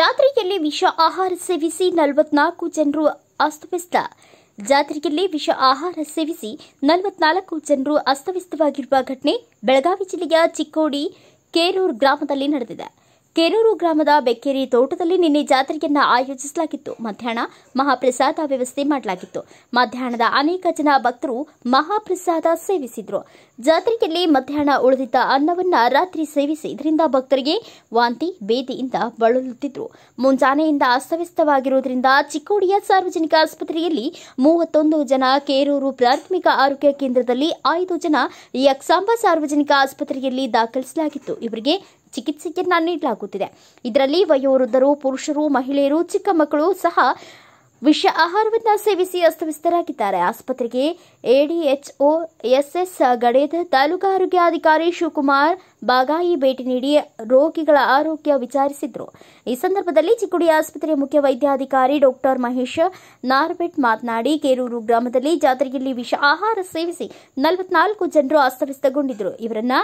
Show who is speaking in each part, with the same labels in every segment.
Speaker 1: ಜಾತ್ರೆಯಲ್ಲಿ ವಿಷ ಆಹಾರ ಸೇವಿಸಿ ನಲವತ್ನಾಲ್ಕು ಜನರು ಅಸ್ತವ್ಯಸ್ತ ಜಾತ್ರೆಯಲ್ಲಿ ವಿಷ ಆಹಾರ ಸೇವಿಸಿ ನಲವತ್ನಾಲ್ಕು ಜನರು ಅಸ್ತವ್ಯಸ್ತವಾಗಿರುವ ಘಟನೆ ಬೆಳಗಾವಿ ಜಿಲ್ಲೆಯ ಚಿಕ್ಕೋಡಿ ಕೇರೂರ್ ಗ್ರಾಮದಲ್ಲಿ ನಡೆದಿದೆ ಕೆರೂರು ಗ್ರಾಮದ ಬೆಕ್ಕೇರಿ ತೋಟದಲ್ಲಿ ನಿನ್ನೆ ಜಾತ್ರೆಯನ್ನ ಆಯೋಜಿಸಲಾಗಿತ್ತು ಮಧ್ಯಾಹ್ನ ಮಹಾಪ್ರಸಾದ ವ್ಯವಸ್ಥೆ ಮಾಡಲಾಗಿತ್ತು ಮಧ್ಯಾಹ್ನದ ಅನೇಕ ಜನ ಭಕ್ತರು ಮಹಾಪ್ರಸಾದ ಸೇವಿಸಿದ್ರು ಜಾತ್ರೆಯಲ್ಲಿ ಮಧ್ಯಾಹ್ನ ಉಳಿದಿದ್ದ ಅನ್ನವನ್ನ ರಾತ್ರಿ ಸೇವಿಸಿ ಇದರಿಂದ ಭಕ್ತರಿಗೆ ವಾಂತಿ ಬೇದಿಯಿಂದ ಬಳಲುತ್ತಿದ್ರು ಮುಂಜಾನೆಯಿಂದ ಅಸ್ತವ್ಯಸ್ತವಾಗಿರುವುದರಿಂದ ಚಿಕ್ಕೋಡಿಯ ಸಾರ್ವಜನಿಕ ಆಸ್ಪತ್ರೆಯಲ್ಲಿ ಮೂವತ್ತೊಂದು ಜನ ಕೇರೂರು ಪ್ರಾಥಮಿಕ ಆರೋಗ್ಯ ಕೇಂದ್ರದಲ್ಲಿ ಐದು ಜನ ಯಕ್ಷಾಂಬ ಸಾರ್ವಜನಿಕ ಆಸ್ಪತ್ರೆಯಲ್ಲಿ ದಾಖಲಿಸಲಾಗಿತ್ತು ಇವರಿಗೆ ಚಿಕಿತ್ಸೆಯನ್ನ ನೀಡಲಾಗುತ್ತಿದೆ ಇದರಲ್ಲಿ ವಯೋವೃದ್ಧರು ಪುರುಷರು ಮಹಿಳೆಯರು ಚಿಕ್ಕ ಮಕ್ಕಳು ಸಹ ವಿಷ ಆಹಾರವನ್ನು ಸೇವಿಸಿ ಅಸ್ತವ್ಯಸ್ತರಾಗಿದ್ದಾರೆ ಆಸ್ಪತ್ರೆಗೆ ಎಡಿಎಚ್ಒ ಎಸ್ಎಸ್ ಗಡೇದ ಆರೋಗ್ಯ ಆರೋಗ್ಯಾಧಿಕಾರಿ ಶಿವಕುಮಾರ್ ಬಾಗಾಯಿ ಭೇಟಿ ನೀಡಿ ರೋಗಿಗಳ ಆರೋಗ್ಯ ವಿಚಾರಿಸಿದ್ರು ಈ ಸಂದರ್ಭದಲ್ಲಿ ಚಿಕ್ಕುಡಿ ಆಸ್ಪತ್ರೆ ಮುಖ್ಯ ವೈದ್ಯಾಧಿಕಾರಿ ಡಾಕ್ಟರ್ ಮಹೇಶ್ ನಾರ್ಬೆಟ್ ಮಾತನಾಡಿ ಕೇರೂರು ಗ್ರಾಮದಲ್ಲಿ ಜಾತ್ರೆಯಲ್ಲಿ ವಿಷ ಆಹಾರ ಸೇವಿಸಿ ನಲವತ್ನಾಲ್ಕು ಜನರು ಅಸ್ತವ್ಯಸ್ತಗೊಂಡಿದ್ದರು ಇವರನ್ನ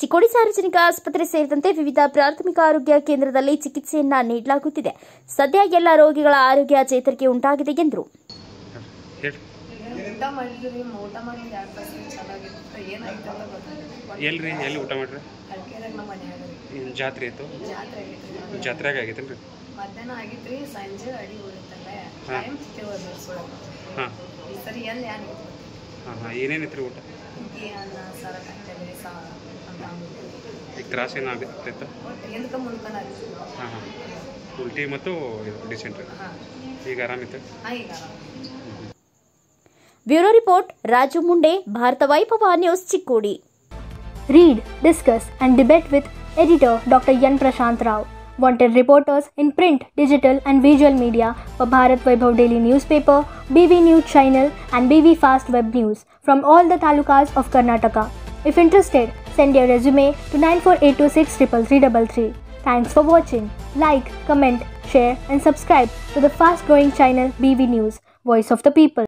Speaker 1: ಚಿಕ್ಕೋಡಿ ಸಾರ್ವಜನಿಕ ಆಸ್ಪತ್ರೆ ಸೇರಿದಂತೆ ವಿವಿಧ ಪ್ರಾಥಮಿಕ ಆರೋಗ್ಯ ಕೇಂದ್ರದಲ್ಲಿ ಚಿಕಿತ್ಸೆಯನ್ನ ನೀಡಲಾಗುತ್ತಿದೆ ಸದ್ಯ ಎಲ್ಲ ರೋಗಿಗಳ ಆರೋಗ್ಯ ಚೇತರಿಕೆ ಉಂಟಾಗಿದೆ ಎಂದರು
Speaker 2: ಊಟ ಮಾಡಿದ್ರಿ ಊಟ ಮಾಡಿದ್ ಚೆನ್ನಾಗಿತ್ತು ಏನಾಯ್ತು ಅಂತ ಎಲ್ಲಿ ಊಟ
Speaker 3: ಮಾಡ್ರಿ ಜಾತ್ರೆ ಇತ್ತು
Speaker 2: ಜಾತ್ರೆ ಮಧ್ಯಾಹ್ನ ಸಂಜೆ ಹಾಂ ಸರಿ ಎಲ್ಲಿ ಹಾಂ
Speaker 3: ಹಾಂ ಊಟ
Speaker 2: ಈಗ ಹಾಂ ಹಾಂ
Speaker 3: ಉಲ್ಟಿ ಮತ್ತು ಡಿಸೆಂಟ್ರಿ ಈಗ ಆರಾಮಿತ್ತು
Speaker 2: bureau Report, Raju Munde Bharat Vaibhav news Chikkodi Read, discuss, and debate with editor Dr. Yan Prashant Rao. Wanted reporters in print, digital, and visual media for Bharat Vaibhav Daily Newspaper, BV News Channel, and BV Fast Web News from all the talukas of Karnataka. If interested, send your resume to 94826 Thanks for watching. Like, comment, share, and subscribe to the fast growing channel BV News, Voice of the People.